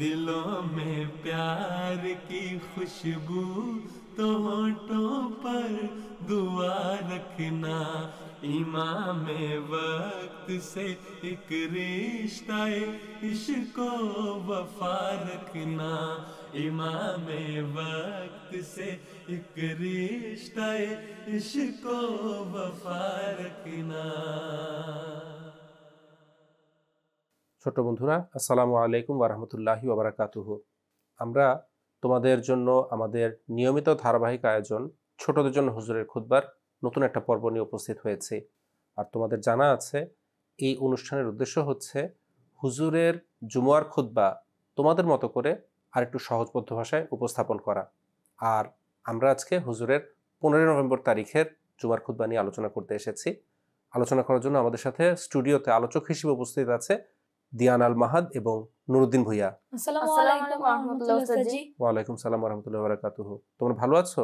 दिलों में प्यार की खुशबू तो पर दुआ रखना इमाम में वक्त से एक रिश्ता इश्को वफा रखना इमाम में वक्त से एक रिश्ता इश्को वफा रखना ছোট বন্ধুরা আসসালামু আলাইকুম ওরহমতুল্লাহি ওবরাকাতুহ আমরা তোমাদের জন্য আমাদের নিয়মিত ধারাবাহিক আয়োজন ছোটদের জন্য হুজুরের খুতবার নতুন একটা পর্ব নিয়ে উপস্থিত হয়েছি আর তোমাদের জানা আছে এই অনুষ্ঠানের উদ্দেশ্য হচ্ছে হুজুরের জুমুয়ার খুদ্বা তোমাদের মতো করে আর একটু সহজবদ্ধ ভাষায় উপস্থাপন করা আর আমরা আজকে হুজুরের পনেরোই নভেম্বর তারিখের জুমার খুদ্বা নিয়ে আলোচনা করতে এসেছি আলোচনা করার জন্য আমাদের সাথে স্টুডিওতে আলোচক হিসেবে উপস্থিত আছে দিয়ান আল মাহাদ এবং নুরুদ্দিন ভুইয়া ওয়ালাইকুম সালাম রহমতুল্লাহ বারাকাতুহ তোমরা ভালো আছো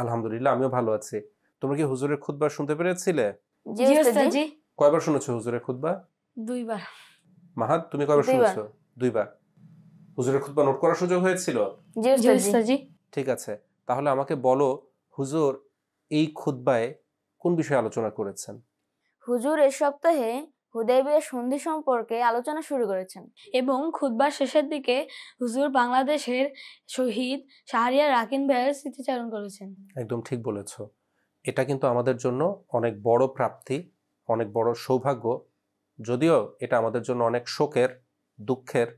আলহামদুলিল্লাহ আমিও ভালো আছি তোমরা কি হুজুরের শুনতে পেরেছিলে কয়বার শুনেছো হুজুরের দুইবার মাহাদ তুমি কয়বার শুনেছো দুইবার হুজুরের খুতবা নোট করার সুযোগ হয়েছিল ঠিক আছে তাহলে আমাকে বলো হুজুর এই খুতবায় কোন বিষয়ে আলোচনা করেছেন হুজুর এ সপ্তাহে হুদাইবিয়া সন্ধি সম্পর্কে আলোচনা শুরু করেছেন এবং খুদ্বার শেষের দিকে হুজুর বাংলাদেশের শহীদ শাহরিয়া রাকিন ভাইয়ের স্মৃতিচারণ করেছেন একদম ঠিক বলেছ এটা কিন্তু আমাদের জন্য অনেক বড় প্রাপ্তি অনেক বড় সৌভাগ্য যদিও এটা আমাদের জন্য অনেক শোকের দুঃখের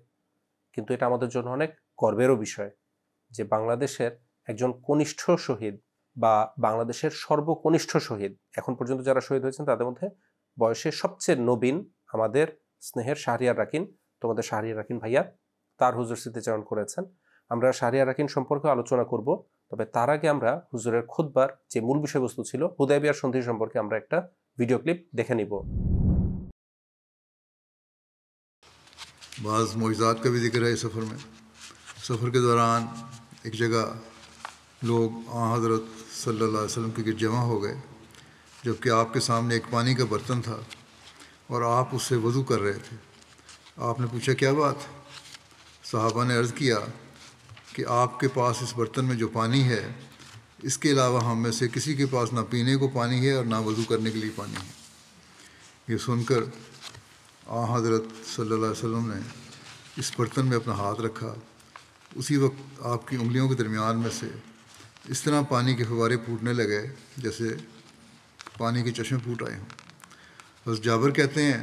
কিন্তু এটা আমাদের জন্য অনেক গর্বেরও বিষয় যে বাংলাদেশের একজন কনিষ্ঠ শহীদ বা বাংলাদেশের সর্বকনিষ্ঠ শহীদ এখন পর্যন্ত যারা শহীদ হয়েছেন তাদের মধ্যে বয়সে সবচেয়ে নবীন আমাদের স্নেহের শাহরিয়ার রাকিন তোমাদের শাহরিয়ার রাকিন ভাইয়া তার হুজুর স্মৃতিচারণ করেছেন আমরা শাহরিয়ার রাকিন সম্পর্কে আলোচনা করব তবে তার আগে আমরা হুজুরের খুদবার যে মূল বিষয়বস্তু ছিল হুদায়বিয়ার সন্ধি সম্পর্কে আমরা একটা ভিডিও ক্লিপ দেখে নিব بعض معجزات কবি بھی সফর মে সফর কে দৌরান এক کے लोग हज़रत सल्लल्लाहु अलैहि वसल्लम के जमा हो गए जबकि आपके सामने एक पानी का बर्तन था और आप उससे वज़ू कर रहे थे आपने पूछा क्या बात साहबा ने अर्ज़ किया कि आपके पास इस बर्तन में जो पानी है इसके अलावा हम में से किसी के पास ना पीने को पानी है और ना वज़ू करने के लिए पानी है ये सुनकर आ हज़रत सल्लल्लाहु अलैहि वसल्लम ने इस बर्तन में अपना हाथ रखा उसी वक्त आपकी उंगलियों के दरमियान में से इस तरह पानी के फवारे फूटने लगे जैसे पानी के चश्मे फूट आए हों बस जाबर कहते हैं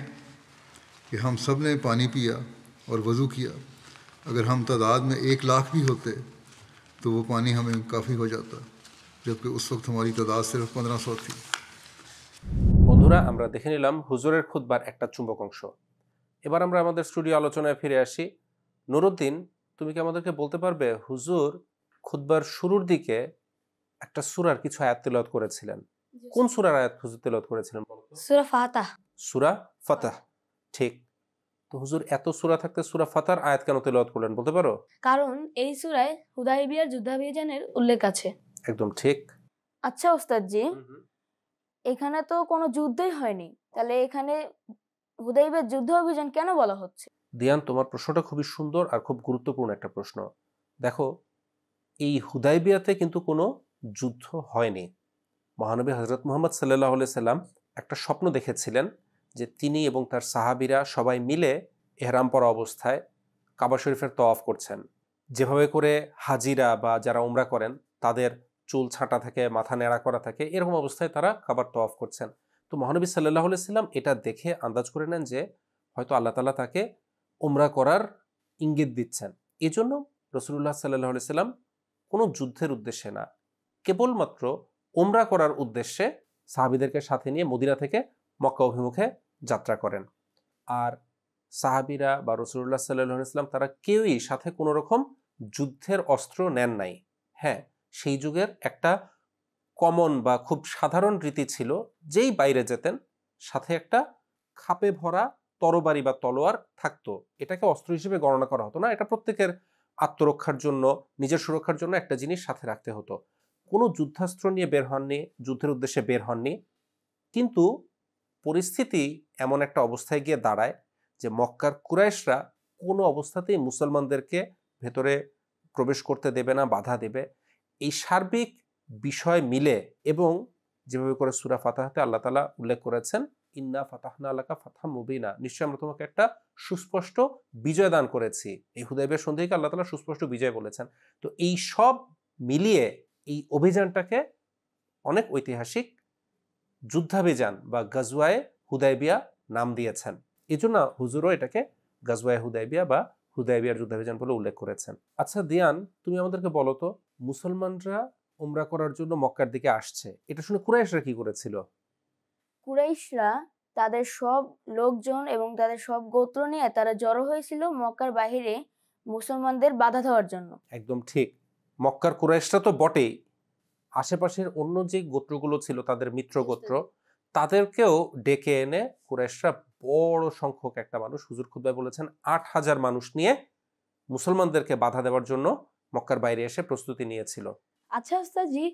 कि हम सब ने पानी पिया और वज़ू किया अगर हम तादाद में एक लाख भी होते तो वो पानी हमें काफ़ी हो जाता जबकि उस वक्त हमारी तादाद सिर्फ पंद्रह सौ थी बंधुरा देखे निल हुजूर खुद बार एक चुम्बक अंश एबारे स्टूडियो आलोचन फिर আলোচনায় नुरुद्दीन तुम्हें कि তুমি কি খুদ্বার শুরুর দিকে একটা সুরার কিছু আয়াত তেলাওয়াত করেছিলেন কোন সুরার আয়াত হুজুর তেলাওয়াত করেছিলেন সুরা ফাতাহ সুরা ফাতাহ ঠিক তো হুজুর এত সুরা থাকতে সুরা ফাতার আয়াত কেন তেলাওয়াত করলেন বলতে পারো কারণ এই সুরায় হুদাইবিয়ার যুদ্ধাভিযানের উল্লেখ আছে একদম ঠিক আচ্ছা ওস্তাদ জি এখানে তো কোনো যুদ্ধই হয়নি তাহলে এখানে হুদাইবের যুদ্ধ অভিযান কেন বলা হচ্ছে দিয়ান তোমার প্রশ্নটা খুবই সুন্দর আর খুব গুরুত্বপূর্ণ একটা প্রশ্ন দেখো এই হুদাইবিয়াতে কিন্তু কোনো যুদ্ধ হয়নি মহানবী হজরত মোহাম্মদ সাল্লাহ সাল্লাম একটা স্বপ্ন দেখেছিলেন যে তিনি এবং তার সাহাবিরা সবাই মিলে এহরাম পরা অবস্থায় কাবা শরীফের তওয়াফ করছেন যেভাবে করে হাজিরা বা যারা উমরা করেন তাদের চুল ছাঁটা থাকে মাথা নেড়া করা থাকে এরকম অবস্থায় তারা কাবার তওয়াফ করছেন তো মহানবী সাল্লাহ সাল্লাম এটা দেখে আন্দাজ করে নেন যে হয়তো আল্লাহ তালা তাকে উমরা করার ইঙ্গিত দিচ্ছেন এজন্য রসুল্লাহ সাল্লাহ সাল্লাম কোনো যুদ্ধের উদ্দেশ্যে না কেবলমাত্র ওমরা করার উদ্দেশ্যে সাহাবিদেরকে সাথে নিয়ে মদিনা থেকে মক্কা অভিমুখে যাত্রা করেন আর সাহাবিরা বা রসুল্লাহ সাল্লাহ ইসলাম তারা কেউই সাথে কোনো রকম যুদ্ধের অস্ত্র নেন নাই হ্যাঁ সেই যুগের একটা কমন বা খুব সাধারণ রীতি ছিল যেই বাইরে যেতেন সাথে একটা খাপে ভরা তরবারি বা তলোয়ার থাকতো এটাকে অস্ত্র হিসেবে গণনা করা হতো না এটা প্রত্যেকের আত্মরক্ষার জন্য নিজের সুরক্ষার জন্য একটা জিনিস সাথে রাখতে হতো কোনো যুদ্ধাস্ত্র নিয়ে বের হননি যুদ্ধের উদ্দেশ্যে বের হননি কিন্তু পরিস্থিতি এমন একটা অবস্থায় গিয়ে দাঁড়ায় যে মক্কার কুরাইশরা কোনো অবস্থাতেই মুসলমানদেরকে ভেতরে প্রবেশ করতে দেবে না বাধা দেবে এই সার্বিক বিষয় মিলে এবং যেভাবে করে সুরা ফাতাহাতে আল্লাহ তালা উল্লেখ করেছেন ইন্না ফাতাহনা আলাকা ফাতাহ মুবিনা নিশ্চয় আমরা তোমাকে একটা সুস্পষ্ট বিজয় দান করেছি এই হুদাইবের সন্ধিকে আল্লাহ তালা সুস্পষ্ট বিজয় বলেছেন তো এই সব মিলিয়ে এই অভিযানটাকে অনেক ঐতিহাসিক যুদ্ধাভিযান বা গাজুয়ায় হুদাইবিয়া নাম দিয়েছেন এই জন্য হুজুরও এটাকে গাজুয়ায় হুদাইবিয়া বা হুদাইবিয়ার যুদ্ধাভিযান বলে উল্লেখ করেছেন আচ্ছা দিয়ান তুমি আমাদেরকে বলো তো মুসলমানরা উমরা করার জন্য মক্কার দিকে আসছে এটা শুনে কুরাইশরা কি করেছিল কুরাইশরা তাদের সব লোকজন এবং তাদের সব গোত্র নিয়ে তারা জড়ো হয়েছিল মক্কার বাহিরে মুসলমানদের বাধা দেওয়ার জন্য একদম ঠিক মক্কার কুরাইশটা তো বটেই আশেপাশের অন্য যে গোত্রগুলো ছিল তাদের মিত্র গোত্র তাদেরকেও ডেকে এনে কুরাইশরা বড় সংখ্যক একটা মানুষ হুজুর খুদ্ায় বলেছেন আট হাজার মানুষ নিয়ে মুসলমানদেরকে বাধা দেওয়ার জন্য মক্কার বাইরে এসে প্রস্তুতি নিয়েছিল আচ্ছা ওস্তাদজি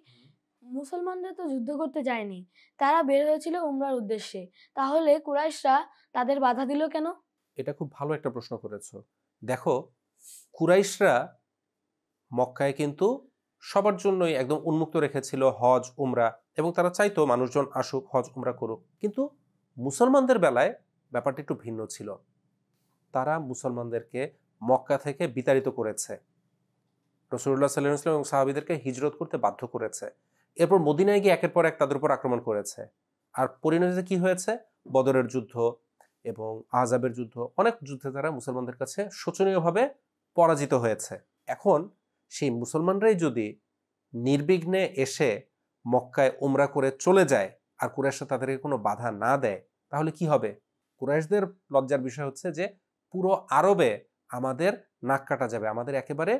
মুসলমানরা তো যুদ্ধ করতে যায়নি তারা বের হয়েছিল উমরার উদ্দেশ্যে তাহলে কুরাইশরা তাদের বাধা দিল কেন এটা খুব ভালো একটা প্রশ্ন করেছো দেখো কুরাইশরা মক্কায় কিন্তু সবার জন্যই একদম উন্মুক্ত রেখেছিল হজ উমরা এবং তারা চাইতো মানুষজন আসুক হজ উমরা করুক কিন্তু মুসলমানদের বেলায় ব্যাপারটা একটু ভিন্ন ছিল তারা মুসলমানদেরকে মক্কা থেকে বিতাড়িত করেছে রসুল্লাহ সাল্লাম এবং সাহাবিদেরকে হিজরত করতে বাধ্য করেছে এরপর মদিনায় গিয়ে একের পর এক তাদের উপর আক্রমণ করেছে আর পরিণতিতে কি হয়েছে বদরের যুদ্ধ এবং আহজাবের যুদ্ধ অনেক যুদ্ধে তারা মুসলমানদের কাছে শোচনীয়ভাবে পরাজিত হয়েছে এখন সেই মুসলমানরাই যদি নির্বিঘ্নে এসে মক্কায় উমরা করে চলে যায় আর কুরাইশরা তাদেরকে কোনো বাধা না দেয় তাহলে কি হবে কুরাইশদের লজ্জার বিষয় হচ্ছে যে পুরো আরবে আমাদের নাক কাটা যাবে আমাদের একেবারে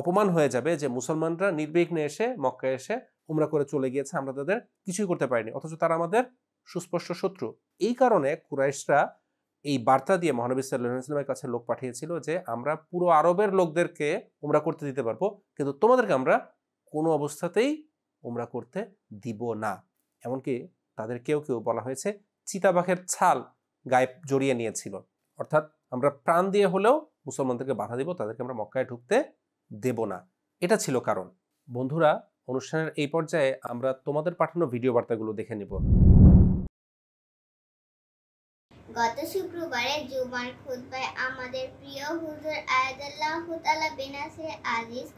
অপমান হয়ে যাবে যে মুসলমানরা নির্বিঘ্নে এসে মক্কায় এসে উমরা করে চলে গিয়েছে আমরা তাদের কিছুই করতে পারিনি অথচ তারা আমাদের সুস্পষ্ট শত্রু এই কারণে কুরাইশরা এই বার্তা দিয়ে মহানবী সাল্লাহিসলামের কাছে লোক পাঠিয়েছিল যে আমরা পুরো আরবের লোকদেরকে উমরা করতে দিতে পারবো কিন্তু তোমাদেরকে আমরা কোনো অবস্থাতেই উমরা করতে দিব না এমনকি তাদের কেউ কেউ বলা হয়েছে চিতাবাঘের ছাল গায়ে জড়িয়ে নিয়েছিল অর্থাৎ আমরা প্রাণ দিয়ে হলেও মুসলমানদেরকে বাধা দিব তাদেরকে আমরা মক্কায় ঢুকতে দেব না এটা ছিল কারণ বন্ধুরা অনুষ্ঠানের এই পর্যায়ে আমরা তোমাদের পাঠানো ভিডিও বার্তাগুলো দেখে নিব গত শুক্রবারে জুমার খুতবায় আমাদের প্রিয় হুজুর আয়াদুল্লাহ তাআলা বেনাসে আজিজ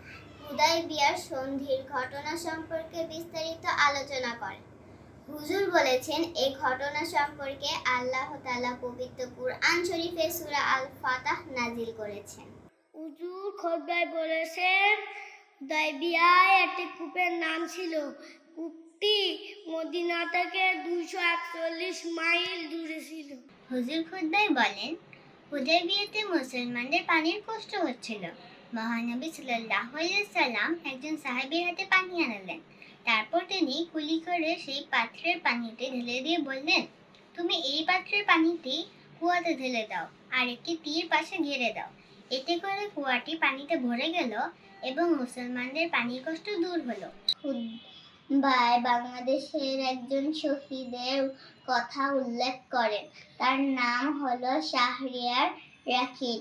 বিয়ার সন্ধির ঘটনা সম্পর্কে বিস্তারিত আলোচনা করেন হুজুর বলেছেন এই ঘটনা সম্পর্কে আল্লাহ তালা পবিত্র কুরআন শরীফে সুরা আল ফাতাহ নাজিল করেছেন হুজুর খুতবায় বলেছেন দাইবিয়ায় একটি কূপের নাম ছিল কূপটি মদিনা থেকে দুইশো একচল্লিশ মাইল দূরে ছিল হুজুর খুদ্দাই বলেন হুদাইবিয়াতে মুসলমানদের পানির কষ্ট হচ্ছিল মহানবী সাল্লাহ সাল্লাম একজন সাহেবের হাতে পানি আনালেন তারপর তিনি কুলি করে সেই পাত্রের পানিতে ঢেলে দিয়ে বললেন তুমি এই পাত্রের পানিটি কুয়াতে ঢেলে দাও আর একটি তীর পাশে ঘিরে দাও এতে করে কুয়াটি পানিতে ভরে গেল এবং মুসলমানদের পানির কষ্ট দূর হলো বাই বাংলাদেশের একজন শহীদের কথা উল্লেখ করেন তার নাম হলো শাহরিয়ার রাখিন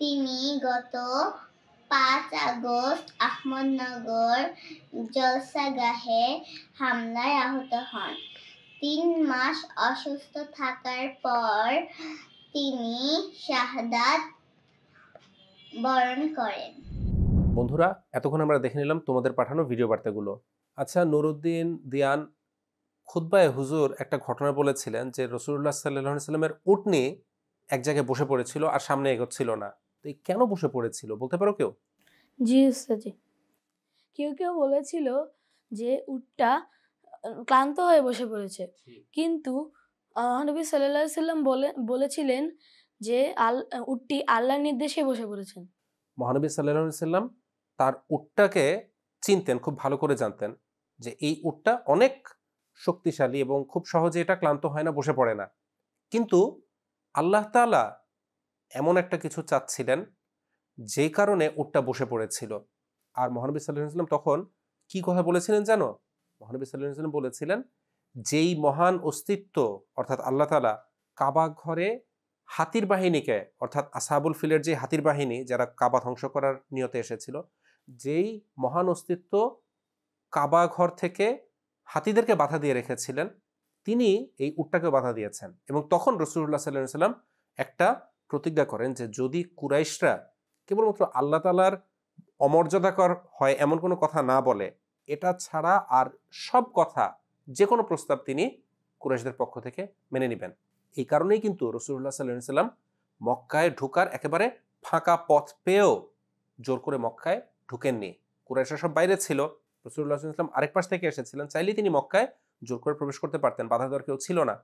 তিনি গত পাঁচ আগস্ট আহমদনগর জলসাগাহে হামলায় আহত হন তিন মাস অসুস্থ থাকার পর তিনি শাহাদাত বরণ করেন বন্ধুরা এতক্ষণ আমরা দেখে নিলাম তোমাদের পাঠানো ভিডিও বার্তাগুলো আচ্ছা নুরুদ্দিন দিয়ান খুদ্বায় হুজুর একটা ঘটনা বলেছিলেন যে রসুল্লাহ সাল্লাহ সাল্লামের উটনি এক জায়গায় বসে পড়েছিল আর সামনে এগোচ্ছিল না তো এই কেন বসে পড়েছিল বলতে পারো কেউ জি জি কেউ কেউ বলেছিল যে উটটা ক্লান্ত হয়ে বসে পড়েছে কিন্তু নবী সাল্লা সাল্লাম বলে বলেছিলেন যে আল উটটি আল্লাহর নির্দেশে বসে পড়েছেন মহানবী সাল্লাহ সাল্লাম তার উটটাকে চিনতেন খুব ভালো করে জানতেন যে এই উটটা অনেক শক্তিশালী এবং খুব সহজে এটা ক্লান্ত হয় না বসে পড়ে না কিন্তু আল্লাহ তালা এমন একটা কিছু চাচ্ছিলেন যে কারণে উটটা বসে পড়েছিল আর মহানবী সাল্লাম তখন কি কথা বলেছিলেন জানো মহানবী সাল্লাম বলেছিলেন যেই মহান অস্তিত্ব অর্থাৎ আল্লাহ তালা কাবা ঘরে হাতির বাহিনীকে অর্থাৎ আসাবুল ফিলের যে হাতির বাহিনী যারা কাবা ধ্বংস করার নিয়তে এসেছিল যেই মহান অস্তিত্ব কাবা ঘর থেকে হাতিদেরকে বাধা দিয়ে রেখেছিলেন তিনি এই উটটাকে বাধা দিয়েছেন এবং তখন রসুল্লাহ সাল্লাহ সাল্লাম একটা প্রতিজ্ঞা করেন যে যদি কুরাইশরা কেবলমাত্র আল্লাহ তালার অমর্যাদাকর হয় এমন কোনো কথা না বলে এটা ছাড়া আর সব কথা যে কোনো প্রস্তাব তিনি কুরাইশদের পক্ষ থেকে মেনে নেবেন এই কারণেই কিন্তু রসুল্লাহ সাল্লাহ সাল্লাম মক্কায় ঢোকার একেবারে ফাঁকা পথ পেয়েও জোর করে মক্কায় ঢুকেননি কুরাইশরা সব বাইরে ছিল রসুল্লাহ ইসলাম আরেক পাশ থেকে এসেছিলেন চাইলেই তিনি মক্কায় জোর করে প্রবেশ করতে পারতেন বাধা দেওয়ার কেউ ছিল না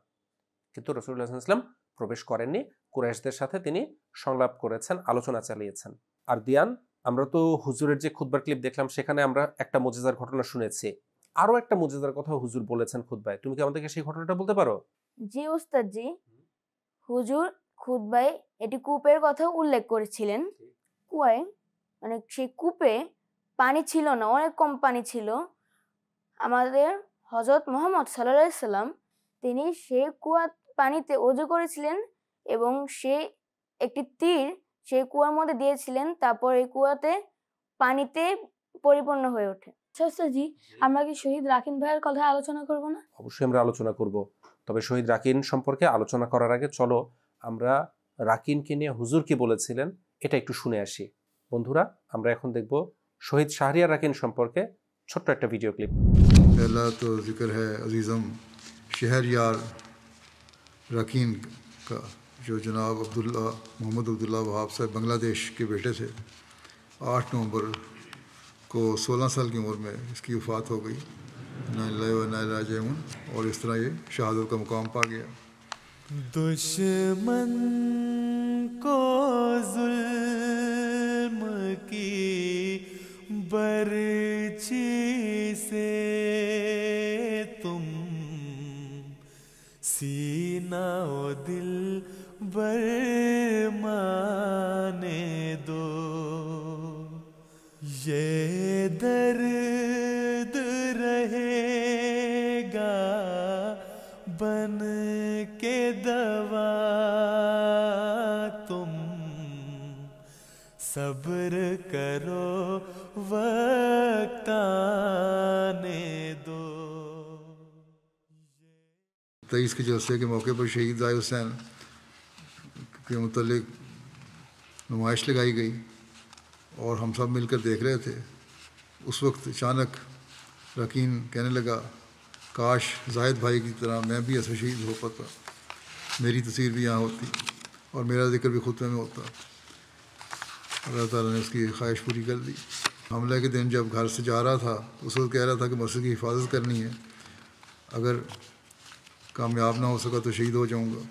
কিন্তু রসুল্লাহ ইসলাম প্রবেশ করেননি কুরাইশদের সাথে তিনি সংলাপ করেছেন আলোচনা চালিয়েছেন আর দিয়ান আমরা তো হুজুরের যে খুদ্বার ক্লিপ দেখলাম সেখানে আমরা একটা মজেদার ঘটনা শুনেছি আরও একটা মজেদার কথা হুজুর বলেছেন খুদ্বায় তুমি কি আমাদেরকে সেই ঘটনাটা বলতে পারো জি উস্তাদ জি হুজুর খুদ্বায় এটি কূপের কথা উল্লেখ করেছিলেন কুয়ায় মানে সেই কূপে পানি ছিল না অনেক কম পানি ছিল আমাদের হজরত মোহাম্মদ সাল্লাহ সাল্লাম তিনি সেই কুয়া পানিতে অজু করেছিলেন এবং সে একটি তীর সেই কুয়ার মধ্যে দিয়েছিলেন তারপর এই কুয়াতে পানিতে পরিপূর্ণ হয়ে ওঠে আচ্ছা, আচ্ছা, জি আমরা কি শহীদ রাকিন ভাইয়ের কথা আলোচনা করব না অবশ্যই আমরা আলোচনা করব তবে শহীদ রাকিন সম্পর্কে আলোচনা করার আগে চলো আমরা রাকিনকে নিয়ে হুজুর কি বলেছিলেন এটা একটু শুনে আসি बंधुरा আমরা এখন দেখব শহীদ শাহরিয়ার রাকিন সম্পর্কে ছোট্ট একটা ভিডিও पहला तो जिक्र है अजीज़म शहरियार रकीन का जो जनाब अब्दुल्ला मोहम्मद अब्दुल्ला वहाब साहब बांग्लादेश के बेटे थे आठ नवंबर को सोलह साल की उम्र में इसकी वफात हो गई नाजन और इस तरह ये शहादत का मुकाम पा गया दुश्मन को जुल्म की बर्ची से तुम सीना ओ दिल माने दो ये दर करो वक्त दो तेईस तो के जलसे के मौके पर शहीद दाय हुसैन के मतलब नुमाइश लगाई गई और हम सब मिलकर देख रहे थे उस वक्त अचानक रकीन कहने लगा काश जाहिद भाई की तरह मैं भी ऐसा शहीद हो पाता मेरी तस्वीर भी यहाँ होती और मेरा जिक्र भी खुतबे में होता अल्लाह ताला ने उसकी ख्वाहिश पूरी कर दी हमले के दिन जब घर से जा रहा था उस वक्त कह रहा था कि मस्जिद की हिफाजत करनी है अगर कामयाब ना हो सका तो शहीद हो जाऊँगा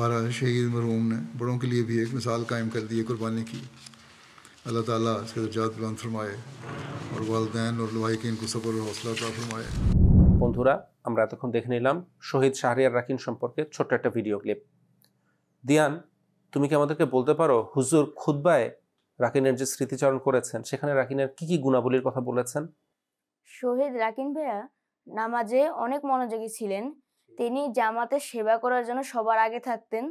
बारह शहीद मरहूम ने बड़ों के लिए भी एक मिसाल कायम कर दी है कुर्बानी की अल्लाह ताला इसके दर्जात बुलंद फरमाए और वालदेन और लवाई के इनको सबर और हौसला का फरमाए बंधुरा तक देखने দেখে शहीद শহীদ শাহরিয়ার রাকিন সম্পর্কে ছোট্ট একটা ভিডিও ক্লিপ তুমি কি আমাদেরকে বলতে পারো হুজুর খুদ্বায় রাকিনের যে স্মৃতিচারণ করেছেন সেখানে রাকিনের কি কি গুণাবলীর কথা বলেছেন শহীদ রাকিন ভাইয়া নামাজে অনেক মনোযোগী ছিলেন তিনি জামাতে সেবা করার জন্য সবার আগে থাকতেন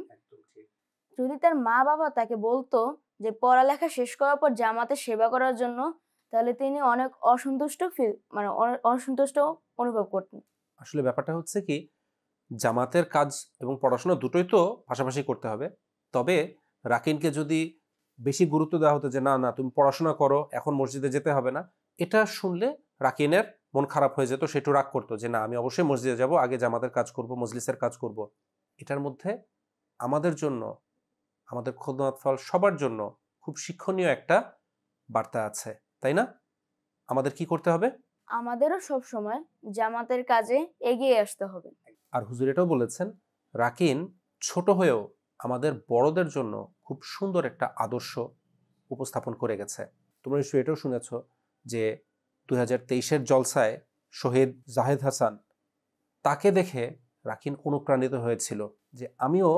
যদি তার মা বাবা তাকে বলতো যে পড়ালেখা শেষ করার পর জামাতে সেবা করার জন্য তাহলে তিনি অনেক অসন্তুষ্ট ফিল মানে অসন্তুষ্ট অনুভব করতেন আসলে ব্যাপারটা হচ্ছে কি জামাতের কাজ এবং পড়াশোনা দুটোই তো পাশাপাশি করতে হবে তবে রাকিনকে যদি বেশি গুরুত্ব দেওয়া হতো যে না না তুমি পড়াশোনা করো এখন মসজিদে যেতে হবে না এটা শুনলে রাকিনের মন খারাপ হয়ে যেত সেটু রাগ করতো যে না আমি অবশ্যই মসজিদে যাব আগে জামাতের কাজ করব মজলিসের কাজ করব এটার মধ্যে আমাদের জন্য আমাদের খোদনাত ফল সবার জন্য খুব শিক্ষণীয় একটা বার্তা আছে তাই না আমাদের কি করতে হবে আমাদেরও সব সময় জামাতের কাজে এগিয়ে আসতে হবে আর হুজুর এটাও বলেছেন রাকিন ছোট হয়েও আমাদের বড়দের জন্য খুব সুন্দর একটা আদর্শ উপস্থাপন করে গেছে তোমরা নিশ্চয়ই এটাও শুনেছ যে দু হাজার তেইশের জলসায় শহীদ জাহেদ হাসান তাকে দেখে রাখিন অনুপ্রাণিত হয়েছিল যে আমিও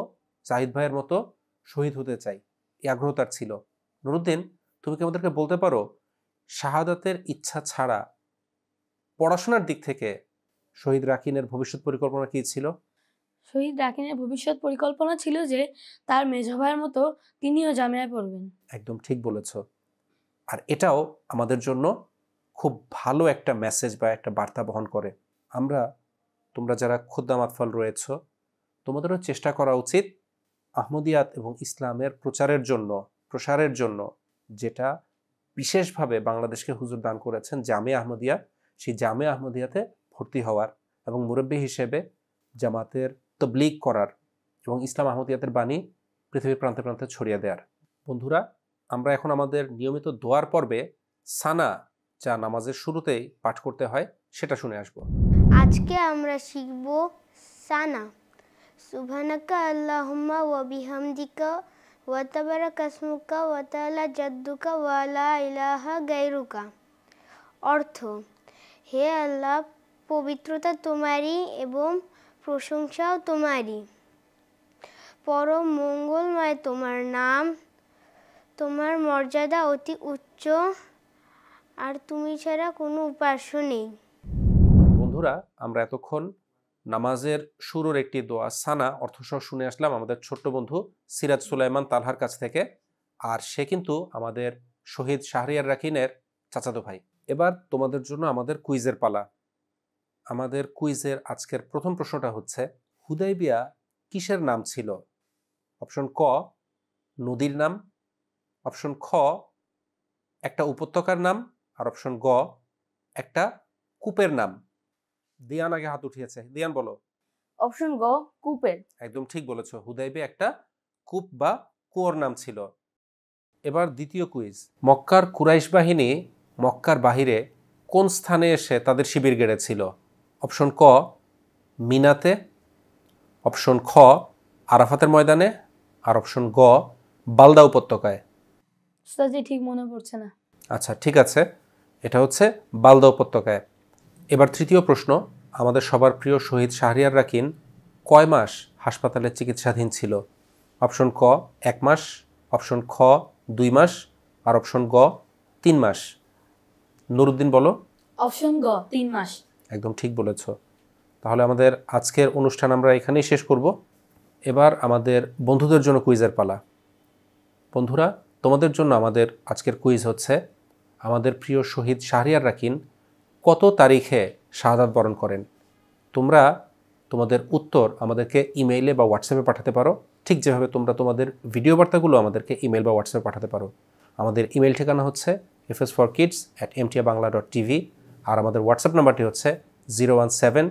জাহিদ ভাইয়ের মতো শহীদ হতে চাই এই আগ্রহ তার ছিল নুরুদ্দিন তুমি কি আমাদেরকে বলতে পারো শাহাদাতের ইচ্ছা ছাড়া পড়াশোনার দিক থেকে শহীদ রাকিনের ভবিষ্যৎ পরিকল্পনা কী ছিল শহীদ রাকিনের ভবিষ্যৎ পরিকল্পনা ছিল যে তার মেজভাইয়ের ভাইয়ের মতো তিনিও জামিয়ায় পড়বেন একদম ঠিক বলেছ আর এটাও আমাদের জন্য খুব ভালো একটা মেসেজ বা একটা বার্তা বহন করে আমরা তোমরা যারা খুদ্দাম আতফল রয়েছ তোমাদেরও চেষ্টা করা উচিত আহমদিয়াত এবং ইসলামের প্রচারের জন্য প্রসারের জন্য যেটা বিশেষভাবে বাংলাদেশকে হুজুর দান করেছেন জামে আহমদিয়া সেই জামে আহমদিয়াতে ভর্তি হওয়ার এবং মুরব্বী হিসেবে জামাতের তবলিগ করার এবং ইসলাম আহমদিয়াতের বাণী পৃথিবীর প্রান্তে প্রান্তে ছড়িয়ে দেওয়ার বন্ধুরা আমরা এখন আমাদের নিয়মিত দোয়ার পর্বে সানা যা নামাজের শুরুতেই পাঠ করতে হয় সেটা শুনে আসব আজকে আমরা শিখব সানা সুবহানাকা আল্লাহুম্মা ওয়া বিহামদিকা ওয়া তাবারাকাসমুকা ওয়া তাআলা জাদ্দুকা ওয়া লা ইলাহা গায়রুকা অর্থ হে আল্লাহ পবিত্রতা তোমারই এবং প্রশংসাও তোমারই পরম মঙ্গলময় তোমার নাম তোমার মর্যাদা অতি উচ্চ আর তুমি ছাড়া কোনো উপাস্য নেই বন্ধুরা আমরা এতক্ষণ নামাজের শুরুর একটি দোয়া সানা অর্থসহ শুনে আসলাম আমাদের ছোট্ট বন্ধু সিরাজ সুলাইমান তালহার কাছ থেকে আর সে কিন্তু আমাদের শহীদ শাহরিয়ার রাকিনের চাচাতো ভাই এবার তোমাদের জন্য আমাদের কুইজের পালা আমাদের কুইজের আজকের প্রথম প্রশ্নটা হচ্ছে হুদাইবিয়া কিসের নাম ছিল অপশন ক নদীর নাম অপশন খ একটা উপত্যকার নাম আর অপশন গ একটা কূপের নাম দিয়ান আগে হাত উঠিয়েছে দিয়ান বলো অপশন গ কূপের একদম ঠিক বলেছো হুদাইবে একটা কূপ বা কুয়োর নাম ছিল এবার দ্বিতীয় কুইজ মক্কার কুরাইশ বাহিনী মক্কার বাহিরে কোন স্থানে এসে তাদের শিবির গেড়েছিল অপশন ক মিনাতে অপশন খ আরাফাতের ময়দানে আর অপশন গ বালদা উপত্যকায় ঠিক মনে পড়ছে না আচ্ছা ঠিক আছে এটা হচ্ছে বালদা উপত্যকায় এবার তৃতীয় প্রশ্ন আমাদের সবার প্রিয় শহীদ শাহরিয়ার রাকিন কয় মাস হাসপাতালে চিকিৎসাধীন ছিল অপশন ক এক মাস অপশন খ দুই মাস আর অপশন গ তিন মাস নুরুদ্দিন বলো অপশন গ তিন মাস একদম ঠিক বলেছ তাহলে আমাদের আজকের অনুষ্ঠান আমরা এখানেই শেষ করব এবার আমাদের বন্ধুদের জন্য কুইজের পালা বন্ধুরা তোমাদের জন্য আমাদের আজকের কুইজ হচ্ছে আমাদের প্রিয় শহীদ শাহরিয়ার রাকিন কত তারিখে শাহাদাত বরণ করেন তোমরা তোমাদের উত্তর আমাদেরকে ইমেইলে বা হোয়াটসঅ্যাপে পাঠাতে পারো ঠিক যেভাবে তোমরা তোমাদের ভিডিও বার্তাগুলো আমাদেরকে ইমেল বা হোয়াটসঅ্যাপে পাঠাতে পারো আমাদের ইমেল ঠিকানা হচ্ছে এফএস ফর কিডস অ্যাট টিয়া বাংলা ডট টিভি আর আমাদের হোয়াটসঅ্যাপ নাম্বারটি হচ্ছে zero one seven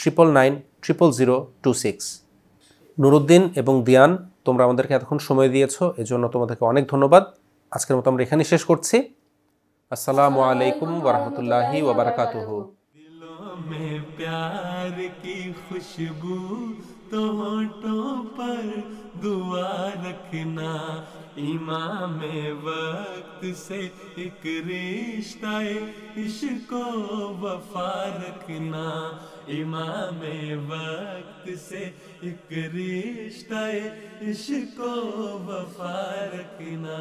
triple nine triple zero two six Nuruddin এবং দিয়ান তোমরা আমাদেরকে এতক্ষণ সময় দিয়েছো এজন্য তোমাদেরকে অনেক ধন্যবাদ আজকের মতো আমরা এখানেই শেষ করছি আসসালামু আলাইকুম ওরহমতুল্লাহি ওবরাকাতুহ প্যার কি খুশবু तो होठों पर दुआ रखना इमाम वक्त से एक रिश्ता इश्को वफा रखना इमाम वक्त से एक रिश्ता इश्को वफा रखना